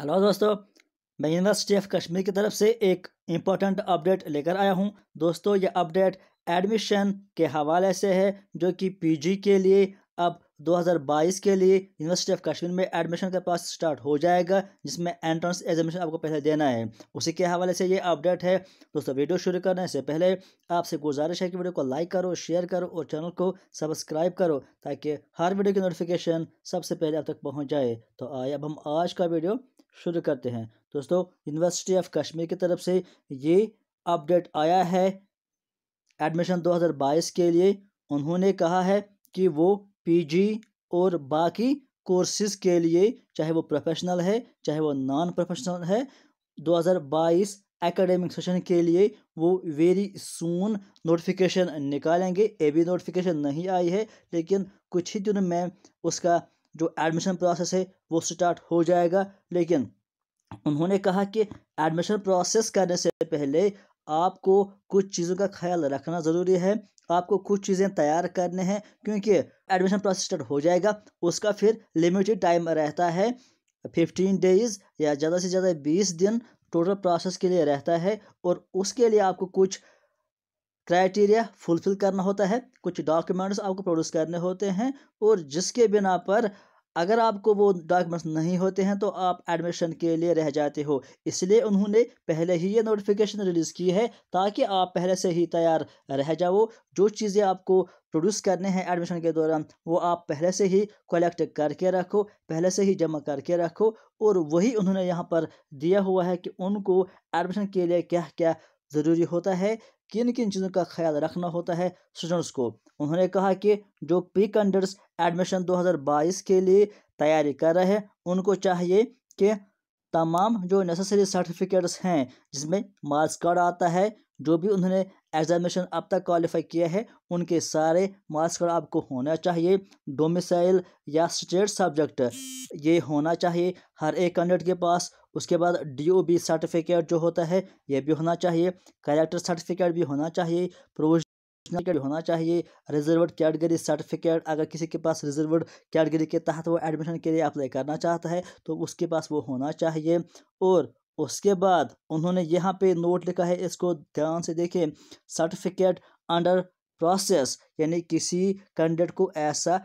hello दोस्तों मैं university of Kashmir की तरफ से एक इम्पोर्टेंट अपडेट लेकर आया हूं दोस्तों ये अपडेट एडमिशन के हवाले से है जो कि पीजी के लिए अब 2022 के लिए यूनिवर्सिटी ऑफ कश्मीर में एडमिशन का पास स्टार्ट हो जाएगा जिसमें एंट्रेंस एग्जामिनेशन आपको पहले देना है उसी के हवाले से ये अपडेट है दोस्तों वीडियो शुरू करने से पहले आपसे गुजारिश है कि वीडियो को लाइक करो शेयर करो और चैनल को सब्सक्राइब करो ताकि हर वीडियो की नोटिफिकेशन सबसे पहले आप तक पहुँच जाए तो आए अब हम आज का वीडियो शुरू करते हैं दोस्तों यूनिवर्सिटी ऑफ कश्मीर की तरफ से ये अपडेट आया है एडमिशन 2022 के लिए उन्होंने कहा है कि वो पीजी और बाकी कोर्सेज के लिए चाहे वो प्रोफेशनल है चाहे वो नॉन प्रोफेशनल है 2022 एकेडमिक सेशन के लिए वो वेरी सून नोटिफिकेशन निकालेंगे ए भी नोटिफिकेशन नहीं आई है लेकिन कुछ ही दिन में उसका जो एडमिशन प्रोसेस है वो स्टार्ट हो जाएगा लेकिन उन्होंने कहा कि एडमिशन प्रोसेस करने से पहले आपको कुछ चीज़ों का ख्याल रखना ज़रूरी है आपको कुछ चीज़ें तैयार करने हैं क्योंकि एडमिशन प्रोसेस स्टार्ट हो जाएगा उसका फिर लिमिटेड टाइम रहता है फिफ्टीन डेज़ या ज़्यादा से ज़्यादा बीस दिन टोटल प्रोसेस के लिए रहता है और उसके लिए आपको कुछ क्राइटेरिया फुलफिल करना होता है कुछ डॉक्यूमेंट्स आपको प्रोड्यूस करने होते हैं और जिसके बिना पर अगर आपको वो डॉक्यूमेंट्स नहीं होते हैं तो आप एडमिशन के लिए रह जाते हो इसलिए उन्होंने पहले ही ये नोटिफिकेशन रिलीज़ की है ताकि आप पहले से ही तैयार रह जाओ जो चीज़ें आपको प्रोड्यूस करने हैं एडमिशन के दौरान वो आप पहले से ही कलेक्ट करके रखो पहले से ही जमा करके रखो और वही उन्होंने यहाँ पर दिया हुआ है कि उनको एडमिशन के लिए क्या क्या ज़रूरी होता है किन किन चीज़ों का ख्याल रखना होता है स्टूडेंट्स को उन्होंने कहा कि जो प्री कंडर्स एडमिशन 2022 के लिए तैयारी कर रहे हैं उनको चाहिए कि तमाम जो नेसेसरी सर्टिफिकेट्स हैं जिसमें मार्क्स कार्ड आता है जो भी उन्होंने एग्जामिनेशन अब तक क्वालिफाई किया है उनके सारे मार्क्स कार्ड आपको होना चाहिए डोमिसाइल या स्टेट सब्जेक्ट ये होना चाहिए हर एक कैंडिडेट के पास उसके बाद डी सर्टिफिकेट जो होता है ये भी होना चाहिए कैरेक्टर सर्टिफिकेट भी होना चाहिए प्रोविजन होना चाहिए रिजर्वड कैटेगरी सर्टिफिकेट अगर किसी के पास रिजर्वड कैटेगरी के तहत वो एडमिशन के लिए अप्लाई करना चाहता है तो उसके पास वो होना चाहिए और उसके बाद उन्होंने यहाँ पे नोट लिखा है इसको ध्यान से देखें सर्टिफिकेट अंडर प्रोसेस यानी किसी कैंडिडेट को ऐसा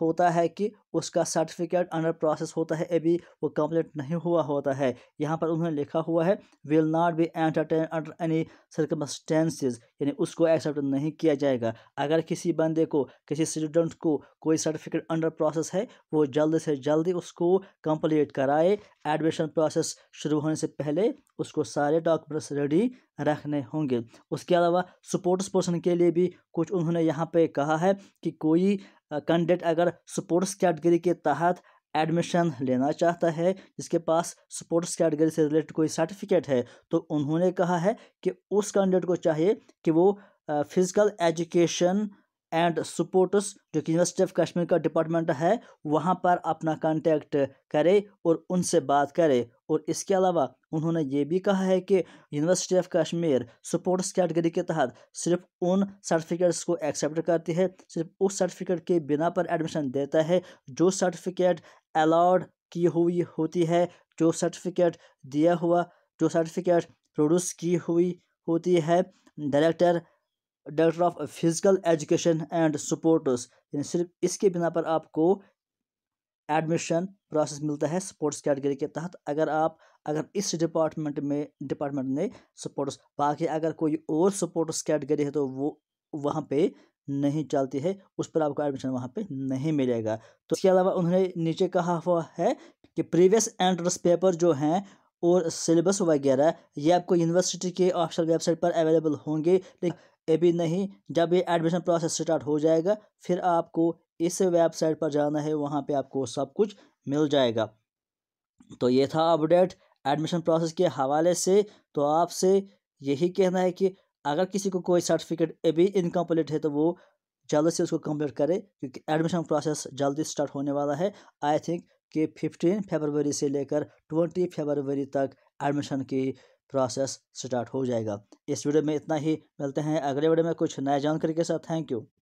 होता है कि उसका सर्टिफिकेट अंडर प्रोसेस होता है अभी वो कम्प्लीट नहीं हुआ होता है यहाँ पर उन्होंने लिखा हुआ है will not be entertain under any circumstances यानी उसको एक्सेप्ट नहीं किया जाएगा अगर किसी बंदे को किसी स्टूडेंट को कोई सर्टिफिकेट अंडर प्रोसेस है वो जल्द से जल्दी उसको कम्प्लीट कराए एडमिशन प्रोसेस शुरू होने से पहले उसको सारे डॉक्यूमेंट्स रेडी रखने होंगे उसके अलावा स्पोर्ट्स पर्सन के लिए भी कुछ उन्होंने यहाँ पे कहा है कि कोई कैंडिडेट अगर स्पोर्ट्स कैट कैटेगरी के तहत एडमिशन लेना चाहता है जिसके पास स्पोर्ट्स कैटेगरी से रिलेटेड कोई सर्टिफिकेट है तो उन्होंने कहा है कि उस कैंडिडेट को चाहिए कि वो फिज़िकल एजुकेशन एंड सपोर्ट्स जो कि यूनिवर्सिटी ऑफ कश्मीर का डिपार्टमेंट है वहाँ पर अपना कांटेक्ट करें और उनसे बात करें और इसके अलावा उन्होंने ये भी कहा है कि university of Kashmir sports category के तहत सिर्फ उन सर्टिफिकेट्स को एक्सेप्ट करती है सिर्फ उस सर्टिफिकेट के बिना पर एडमिशन देता है जो सर्टिफिकेट अलाउड की हुई होती है जो सर्टिफिकेट दिया हुआ जो सर्टिफिकेट प्रोड्यूस की हुई होती है director director of physical education and sports यानी सिर्फ इसके बिना पर आपको एडमिशन प्रोसेस मिलता है स्पोर्ट्स कैटेगरी के तहत अगर आप अगर इस डिपार्टमेंट में डिपार्टमेंट ने सपोर्ट्स बाकी अगर कोई और सपोर्ट्स कैटेगरी है तो वो वहाँ पे नहीं चलती है उस पर आपको एडमिशन वहाँ पे नहीं मिलेगा तो इसके अलावा उन्होंने नीचे कहा हुआ है कि प्रीवियस एंट्रेंस पेपर जो हैं और सिलेबस वगैरह ये आपको यूनिवर्सिटी के ऑफिशियल वेबसाइट पर अवेलेबल होंगे लेकिन अभी नहीं जब ये एडमिशन प्रोसेस स्टार्ट हो जाएगा फिर आपको इस वेबसाइट पर जाना है वहाँ पे आपको सब कुछ मिल जाएगा तो ये था अपडेट एडमिशन प्रोसेस के हवाले से तो आपसे यही कहना है कि अगर किसी को कोई सर्टिफिकेट अभी इनकम्प्लीट है तो वो जल्द से उसको कम्प्लीट करें क्योंकि एडमिशन प्रोसेस जल्दी स्टार्ट होने वाला है आई थिंक कि फिफ्टीन फरवरी से लेकर ट्वेंटी फरवरी तक एडमिशन की प्रोसेस स्टार्ट हो जाएगा इस वीडियो में इतना ही मिलते हैं अगले वीडियो में कुछ नया जानकारी के साथ थैंक यू